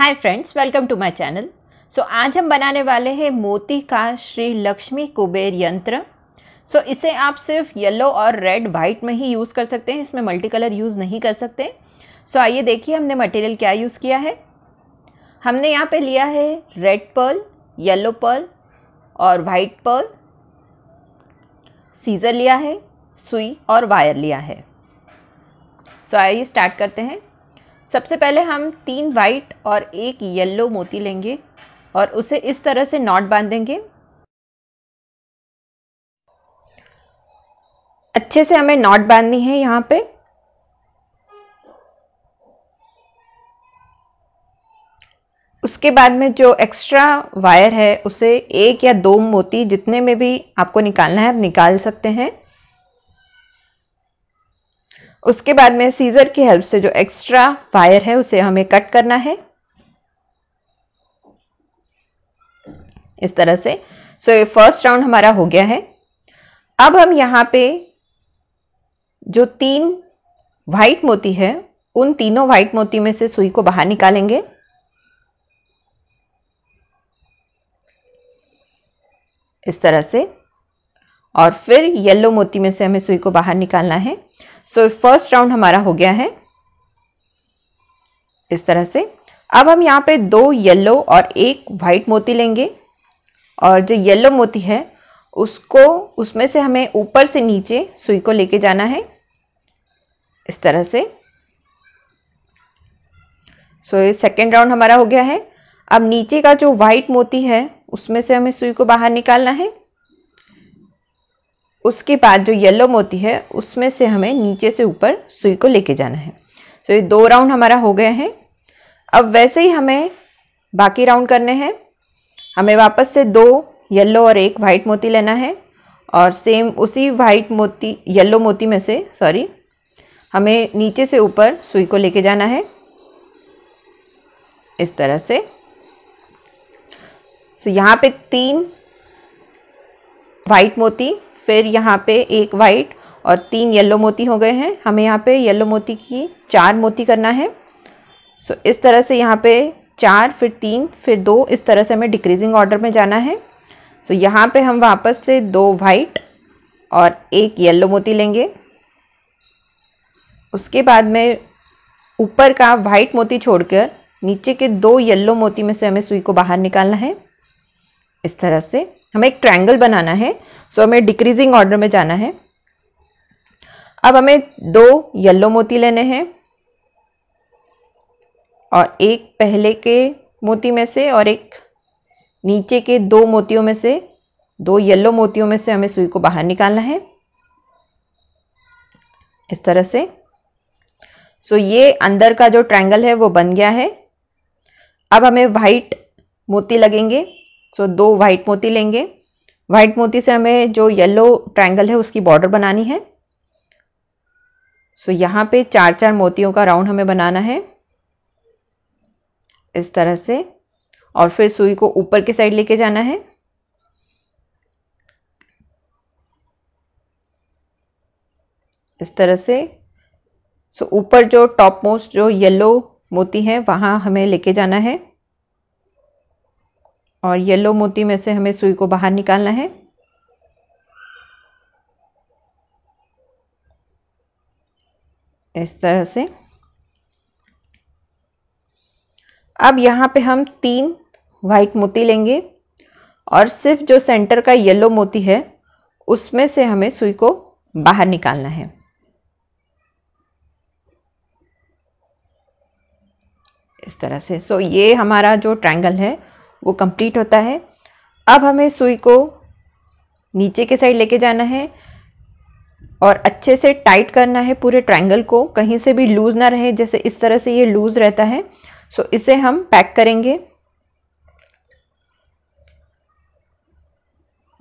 hi friends welcome to my channel so आज हम बनाने वाले हैं मोती का श्री लक्ष्मी कुबेर यंत्र सो so, इसे आप सिर्फ येलो और रेड वाइट में ही यूज़ कर सकते हैं इसमें मल्टी कलर यूज़ नहीं कर सकते सो so, आइए देखिए हमने मटेरियल क्या यूज़ किया है हमने यहाँ पे लिया है रेड पर्ल येलो पर्ल और वाइट पर्ल सीज़र लिया है सुई और वायर लिया है सो so, आइए स्टार्ट करते हैं सबसे पहले हम तीन वाइट और एक येलो मोती लेंगे और उसे इस तरह से नॉट बांधेंगे अच्छे से हमें नॉट बांधनी है यहाँ पे उसके बाद में जो एक्स्ट्रा वायर है उसे एक या दो मोती जितने में भी आपको निकालना है आप निकाल सकते हैं उसके बाद में सीजर की हेल्प से जो एक्स्ट्रा वायर है उसे हमें कट करना है इस तरह से सो ये फर्स्ट राउंड हमारा हो गया है अब हम यहाँ पे जो तीन व्हाइट मोती है उन तीनों वाइट मोती में से सुई को बाहर निकालेंगे इस तरह से और फिर येलो मोती में से हमें सुई को बाहर निकालना है सो फर्स्ट राउंड हमारा हो गया है इस तरह से अब हम यहाँ पे दो येलो और एक वाइट मोती लेंगे और जो येलो मोती है उसको उसमें से हमें ऊपर से नीचे सुई को लेके जाना है इस तरह से सो ये सेकेंड राउंड हमारा हो गया है अब नीचे का जो वाइट मोती है उसमें से हमें सुई को बाहर निकालना है उसके बाद जो येलो मोती है उसमें से हमें नीचे से ऊपर सुई को लेके जाना है सो so, ये दो राउंड हमारा हो गया है अब वैसे ही हमें बाकी राउंड करने हैं हमें वापस से दो येलो और एक वाइट मोती लेना है और सेम उसी वाइट मोती येलो मोती में से सॉरी हमें नीचे से ऊपर सुई को लेके जाना है इस तरह से सो so, यहाँ पे तीन वाइट मोती फिर यहाँ पे एक वाइट और तीन येलो मोती हो गए हैं हमें यहाँ पे येलो मोती की चार मोती करना है सो इस तरह से यहाँ पे चार फिर तीन फिर दो इस तरह से हमें डिक्रीजिंग ऑर्डर में जाना है सो यहाँ पे हम वापस से दो वाइट और एक येलो मोती लेंगे उसके बाद में ऊपर का वाइट मोती छोड़कर नीचे के दो येलो मोती में से हमें सुई को बाहर निकालना है इस तरह से हमें एक ट्रायंगल बनाना है सो हमें डिक्रीजिंग ऑर्डर में जाना है अब हमें दो येलो मोती लेने हैं और एक पहले के मोती में से और एक नीचे के दो मोतियों में से दो येलो मोतियों में से हमें सुई को बाहर निकालना है इस तरह से सो so, ये अंदर का जो ट्रायंगल है वो बन गया है अब हमें वाइट मोती लगेंगे सो दो वाइट मोती लेंगे वाइट मोती से हमें जो येलो ट्रायंगल है उसकी बॉर्डर बनानी है सो यहाँ पे चार चार मोतियों का राउंड हमें बनाना है इस तरह से और फिर सुई को ऊपर की साइड लेके जाना है इस तरह से सो ऊपर जो टॉप मोस्ट जो येलो मोती है वहाँ हमें लेके जाना है और येलो मोती में से हमें सुई को बाहर निकालना है इस तरह से अब यहाँ पे हम तीन वाइट मोती लेंगे और सिर्फ जो सेंटर का येलो मोती है उसमें से हमें सुई को बाहर निकालना है इस तरह से सो so, ये हमारा जो ट्रायंगल है वो कंप्लीट होता है अब हमें सुई को नीचे के साइड लेके जाना है और अच्छे से टाइट करना है पूरे ट्रायंगल को कहीं से भी लूज़ ना रहे जैसे इस तरह से ये लूज़ रहता है सो इसे हम पैक करेंगे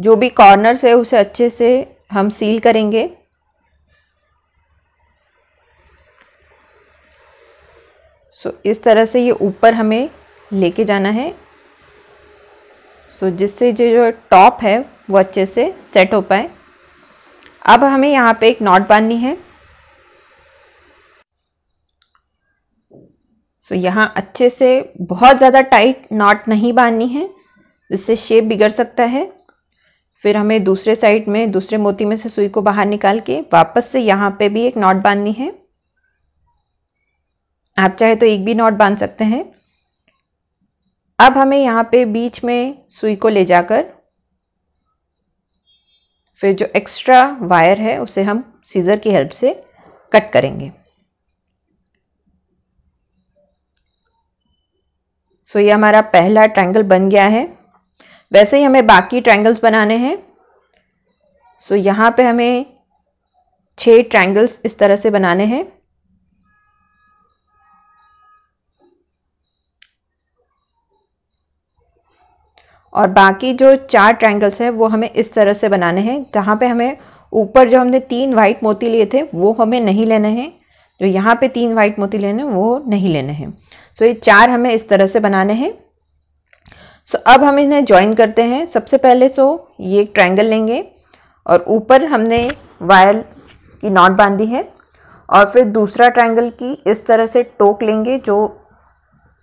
जो भी कॉर्नर्स है उसे अच्छे से हम सील करेंगे सो इस तरह से ये ऊपर हमें लेके जाना है सो so, जिससे जो जो टॉप है वो अच्छे से सेट हो पाए अब हमें यहाँ पे एक नॉट बांधनी है सो so, यहाँ अच्छे से बहुत ज़्यादा टाइट नॉट नहीं बांधनी है जिससे शेप बिगड़ सकता है फिर हमें दूसरे साइड में दूसरे मोती में से सुई को बाहर निकाल के वापस से यहाँ पे भी एक नॉट बांधनी है आप चाहे तो एक भी नॉट बांध सकते हैं अब हमें यहाँ पे बीच में सुई को ले जाकर फिर जो एक्स्ट्रा वायर है उसे हम सीज़र की हेल्प से कट करेंगे सो so, ये हमारा पहला ट्रायंगल बन गया है वैसे ही हमें बाकी ट्रायंगल्स बनाने हैं सो so, यहाँ पे हमें छह ट्रायंगल्स इस तरह से बनाने हैं और बाकी जो चार ट्रायंगल्स हैं वो हमें इस तरह से बनाने हैं जहाँ पे हमें ऊपर जो हमने तीन वाइट मोती लिए थे वो हमें नहीं लेने हैं जो यहाँ पे तीन वाइट मोती लेने वो नहीं लेने हैं सो ये चार हमें इस तरह से बनाने हैं सो अब हम इन्हें ज्वाइन करते हैं सबसे पहले सो ये एक ट्राइंगल लेंगे और ऊपर हमने वायर की नॉट बांधी है और फिर दूसरा ट्राइंगल की इस तरह से टोक लेंगे जो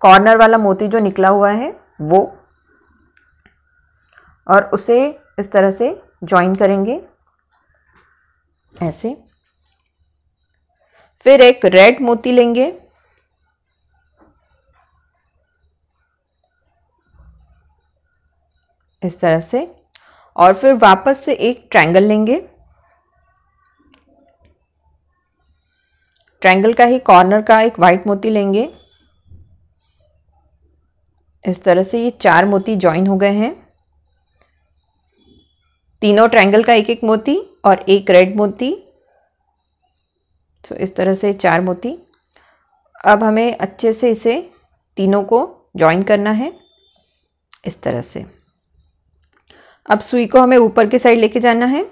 कॉर्नर वाला मोती जो निकला हुआ है वो और उसे इस तरह से ज्वाइन करेंगे ऐसे फिर एक रेड मोती लेंगे इस तरह से और फिर वापस से एक ट्रायंगल लेंगे ट्रायंगल का ही कॉर्नर का एक वाइट मोती लेंगे इस तरह से ये चार मोती ज्वाइन हो गए हैं तीनों ट्रायंगल का एक एक मोती और एक रेड मोती तो इस तरह से चार मोती अब हमें अच्छे से इसे तीनों को जॉइन करना है इस तरह से अब सुई को हमें ऊपर की साइड लेके जाना है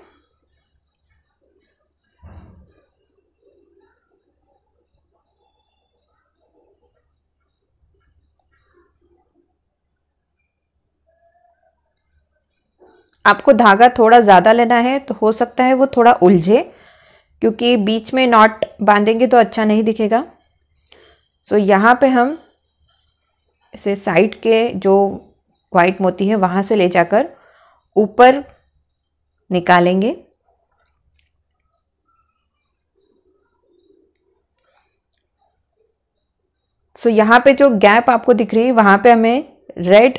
आपको धागा थोड़ा ज़्यादा लेना है तो हो सकता है वो थोड़ा उलझे क्योंकि बीच में नॉट बांधेंगे तो अच्छा नहीं दिखेगा सो so, यहाँ पे हम इसे साइड के जो वाइट मोती है वहाँ से ले जाकर ऊपर निकालेंगे सो so, यहाँ पे जो गैप आपको दिख रही है वहाँ पे हमें रेड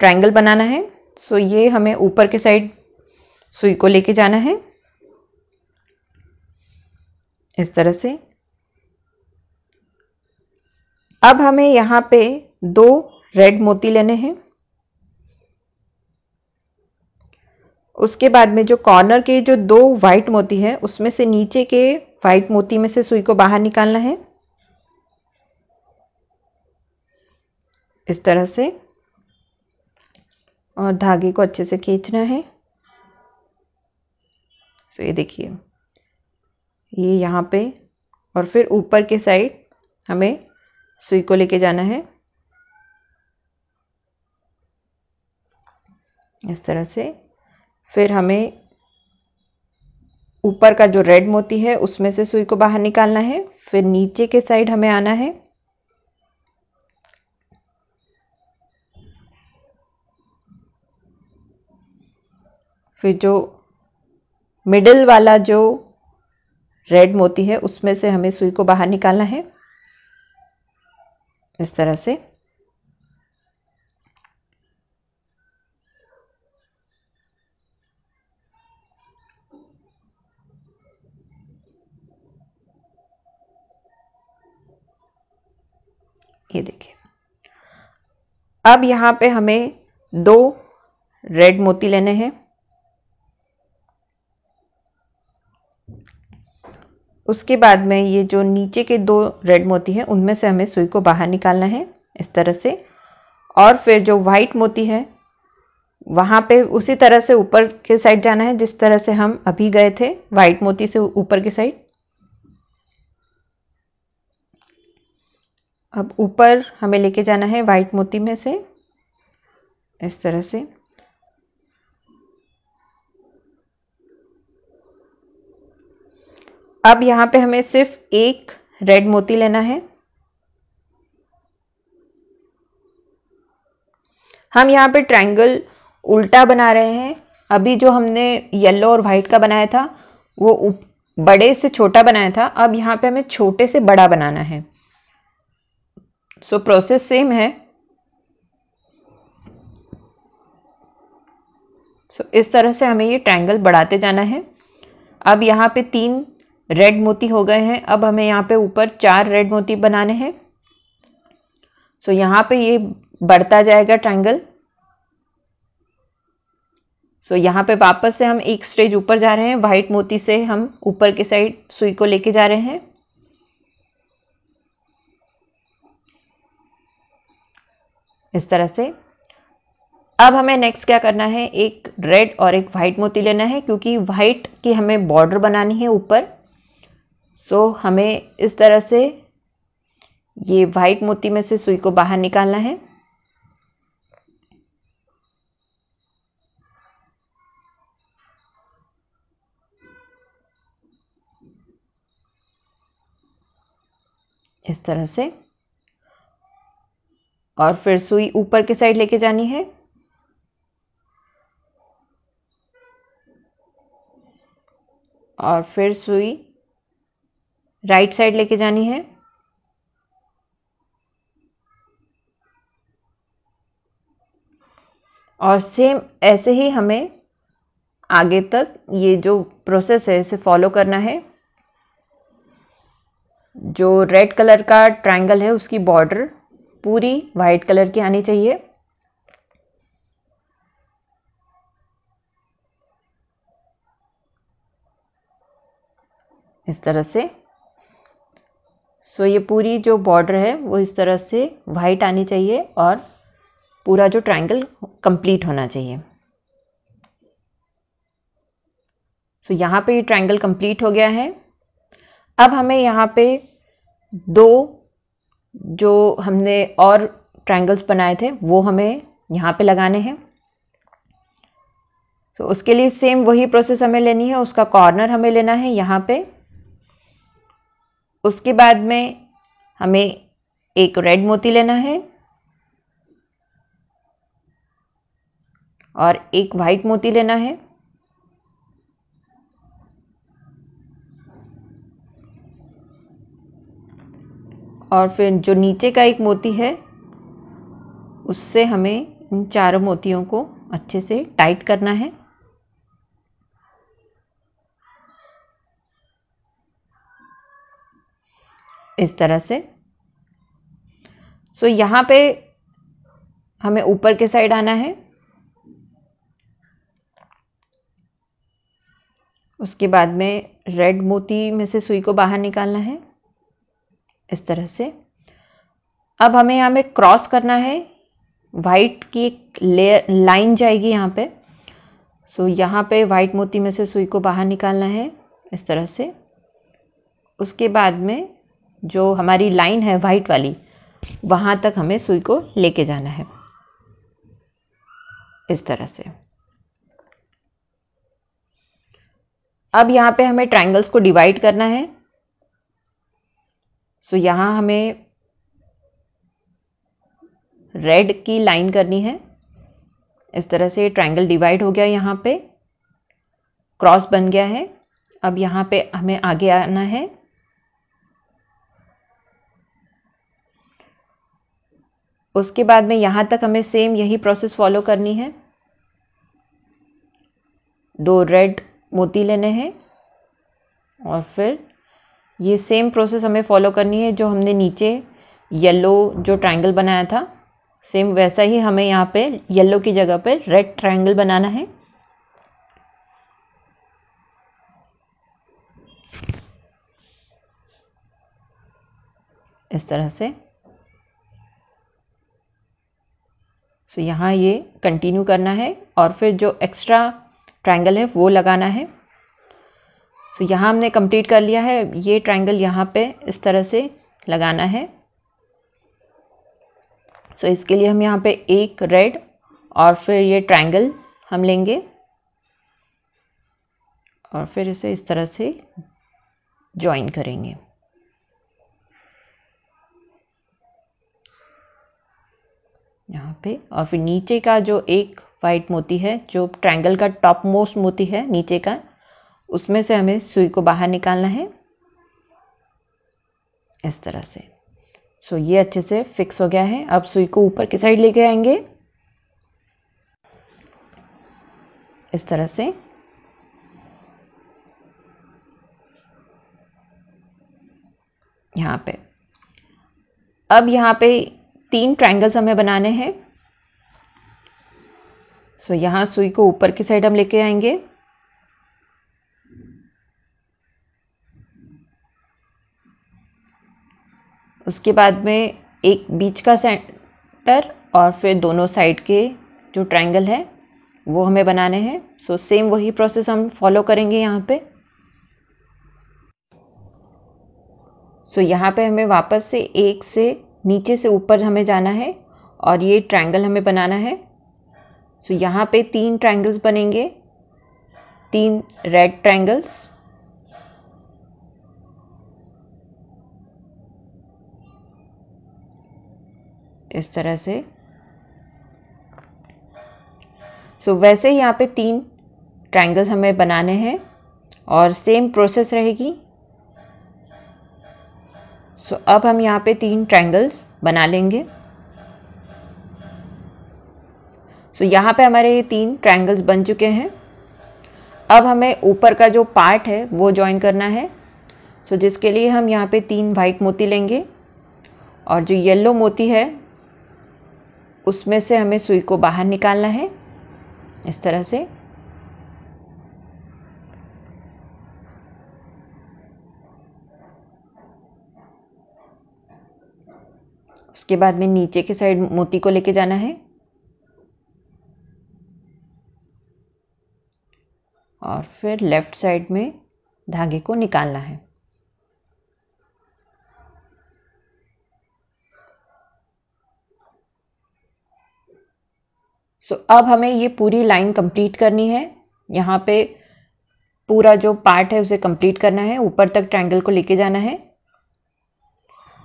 ट्रायंगल बनाना है सो so, ये हमें ऊपर के साइड सुई को लेके जाना है इस तरह से अब हमें यहाँ पे दो रेड मोती लेने हैं उसके बाद में जो कॉर्नर के जो दो वाइट मोती है उसमें से नीचे के वाइट मोती में से सुई को बाहर निकालना है इस तरह से और धागे को अच्छे से खींचना है सो ये देखिए ये यहाँ पे और फिर ऊपर के साइड हमें सुई को लेके जाना है इस तरह से फिर हमें ऊपर का जो रेड मोती है उसमें से सुई को बाहर निकालना है फिर नीचे के साइड हमें आना है फिर जो मिडल वाला जो रेड मोती है उसमें से हमें सुई को बाहर निकालना है इस तरह से ये देखिए अब यहाँ पे हमें दो रेड मोती लेने हैं उसके बाद में ये जो नीचे के दो रेड मोती हैं उनमें से हमें सुई को बाहर निकालना है इस तरह से और फिर जो वाइट मोती है वहाँ पे उसी तरह से ऊपर के साइड जाना है जिस तरह से हम अभी गए थे वाइट मोती से ऊपर के साइड अब ऊपर हमें लेके जाना है वाइट मोती में से इस तरह से अब यहाँ पे हमें सिर्फ एक रेड मोती लेना है हम यहाँ पे ट्रायंगल उल्टा बना रहे हैं अभी जो हमने येलो और वाइट का बनाया था वो बड़े से छोटा बनाया था अब यहाँ पे हमें छोटे से बड़ा बनाना है सो so, प्रोसेस सेम है सो so, इस तरह से हमें ये ट्रायंगल बढ़ाते जाना है अब यहाँ पे तीन रेड मोती हो गए हैं अब हमें यहाँ पे ऊपर चार रेड मोती बनाने हैं सो so, यहाँ पे ये बढ़ता जाएगा ट्रायंगल सो so, यहाँ पे वापस से हम एक स्टेज ऊपर जा रहे हैं वाइट मोती से हम ऊपर के साइड सुई को लेके जा रहे हैं इस तरह से अब हमें नेक्स्ट क्या करना है एक रेड और एक वाइट मोती लेना है क्योंकि वाइट की हमें बॉर्डर बनानी है ऊपर सो so, हमें इस तरह से ये वाइट मोती में से सुई को बाहर निकालना है इस तरह से और फिर सुई ऊपर के साइड लेके जानी है और फिर सुई राइट साइड लेके जानी है और सेम ऐसे ही हमें आगे तक ये जो प्रोसेस है इसे फॉलो करना है जो रेड कलर का ट्रायंगल है उसकी बॉर्डर पूरी वाइट कलर की आनी चाहिए इस तरह से सो ये पूरी जो बॉर्डर है वो इस तरह से वाइट आनी चाहिए और पूरा जो ट्रायंगल कंप्लीट होना चाहिए सो so, यहाँ पे ये ट्रायंगल कंप्लीट हो गया है अब हमें यहाँ पे दो जो हमने और ट्रायंगल्स बनाए थे वो हमें यहाँ पे लगाने हैं सो so, उसके लिए सेम वही प्रोसेस हमें लेनी है उसका कॉर्नर हमें लेना है यहाँ पे उसके बाद में हमें एक रेड मोती लेना है और एक वाइट मोती लेना है और फिर जो नीचे का एक मोती है उससे हमें इन चारों मोतियों को अच्छे से टाइट करना है इस तरह से सो so, यहाँ पे हमें ऊपर के साइड आना है उसके बाद में रेड मोती में से सुई को बाहर निकालना है इस तरह से अब हमें यहाँ में क्रॉस करना है वाइट की एक लेयर लाइन जाएगी यहाँ पे सो so, यहाँ पे वाइट मोती में से सुई को बाहर निकालना है इस तरह से उसके बाद में जो हमारी लाइन है वाइट वाली वहाँ तक हमें सुई को लेके जाना है इस तरह से अब यहाँ पे हमें ट्रायंगल्स को डिवाइड करना है सो so, यहाँ हमें रेड की लाइन करनी है इस तरह से ट्रायंगल डिवाइड हो गया यहाँ पे क्रॉस बन गया है अब यहाँ पे हमें आगे आना है उसके बाद में यहाँ तक हमें सेम यही प्रोसेस फॉलो करनी है दो रेड मोती लेने हैं और फिर ये सेम प्रोसेस हमें फॉलो करनी है जो हमने नीचे येलो जो ट्रायंगल बनाया था सेम वैसा ही हमें यहाँ पे येलो की जगह पे रेड ट्रायंगल बनाना है इस तरह से सो यहाँ ये कंटिन्यू करना है और फिर जो एक्स्ट्रा ट्रायंगल है वो लगाना है सो so, यहाँ हमने कंप्लीट कर लिया है ये ट्रायंगल यहाँ पे इस तरह से लगाना है सो so, इसके लिए हम यहाँ पे एक रेड और फिर ये ट्रायंगल हम लेंगे और फिर इसे इस तरह से ज्वाइन करेंगे यहाँ पे और फिर नीचे का जो एक वाइट मोती है जो ट्रायंगल का टॉप मोस्ट मोती है नीचे का उसमें से हमें सुई को बाहर निकालना है इस तरह से सो ये अच्छे से फिक्स हो गया है अब सुई को ऊपर की साइड लेके आएंगे इस तरह से यहाँ पे अब यहाँ पे तीन ट्रायंगल्स हमें बनाने हैं सो so, यहाँ सुई को ऊपर की साइड हम लेके आएंगे उसके बाद में एक बीच का सेंटर और फिर दोनों साइड के जो ट्रायंगल है वो हमें बनाने हैं सो so, सेम वही प्रोसेस हम फॉलो करेंगे यहाँ पे सो so, यहाँ पे हमें वापस से एक से नीचे से ऊपर हमें जाना है और ये ट्रायंगल हमें बनाना है सो so, यहाँ पे तीन ट्रायंगल्स बनेंगे तीन रेड ट्रायंगल्स इस तरह से सो so, वैसे ही यहाँ पे तीन ट्रायंगल्स हमें बनाने हैं और सेम प्रोसेस रहेगी सो so, अब हम यहाँ पे तीन ट्रायंगल्स बना लेंगे सो so, यहाँ पे हमारे ये तीन ट्रायंगल्स बन चुके हैं अब हमें ऊपर का जो पार्ट है वो ज्वाइन करना है सो so, जिसके लिए हम यहाँ पे तीन वाइट मोती लेंगे और जो येलो मोती है उसमें से हमें सुई को बाहर निकालना है इस तरह से उसके बाद में नीचे के साइड मोती को लेके जाना है और फिर लेफ़्ट साइड में धागे को निकालना है सो so, अब हमें ये पूरी लाइन कंप्लीट करनी है यहाँ पे पूरा जो पार्ट है उसे कंप्लीट करना है ऊपर तक ट्रायंगल को लेके जाना है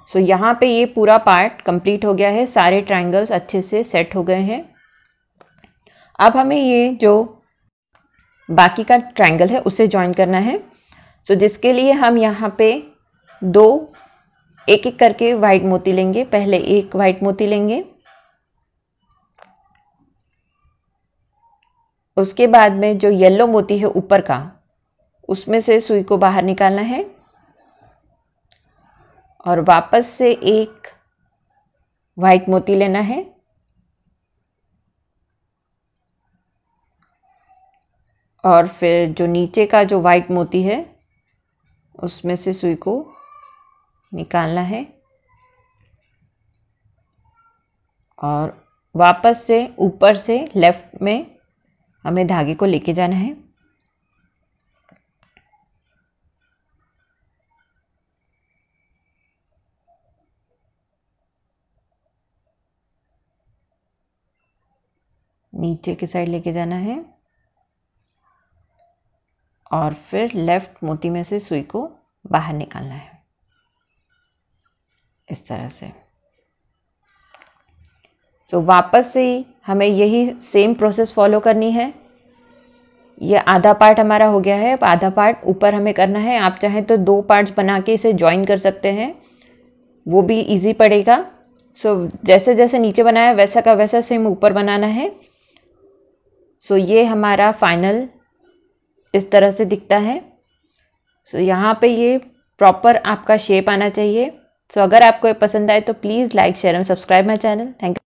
सो so, यहाँ पे ये पूरा पार्ट कंप्लीट हो गया है सारे ट्राइंगल्स अच्छे से सेट हो गए हैं अब हमें ये जो बाकी का ट्राइंगल है उसे ज्वाइन करना है सो so, जिसके लिए हम यहाँ पे दो एक एक करके वाइट मोती लेंगे पहले एक वाइट मोती लेंगे उसके बाद में जो येलो मोती है ऊपर का उसमें से सुई को बाहर निकालना है और वापस से एक वाइट मोती लेना है और फिर जो नीचे का जो वाइट मोती है उसमें से सुई को निकालना है और वापस से ऊपर से लेफ़्ट में हमें धागे को लेके जाना है नीचे के साइड लेके जाना है और फिर लेफ्ट मोती में से सुई को बाहर निकालना है इस तरह से तो so, वापस से हमें यही सेम प्रोसेस फॉलो करनी है ये आधा पार्ट हमारा हो गया है अब आधा पार्ट ऊपर हमें करना है आप चाहें तो दो पार्ट्स बना के इसे ज्वाइन कर सकते हैं वो भी इजी पड़ेगा सो so, जैसे जैसे नीचे बनाया वैसा का वैसा सेम ऊपर बनाना है सो ये हमारा फाइनल इस तरह से दिखता है सो यहाँ पे ये प्रॉपर आपका शेप आना चाहिए सो अगर आपको ये पसंद आए तो please like share and subscribe my channel thank you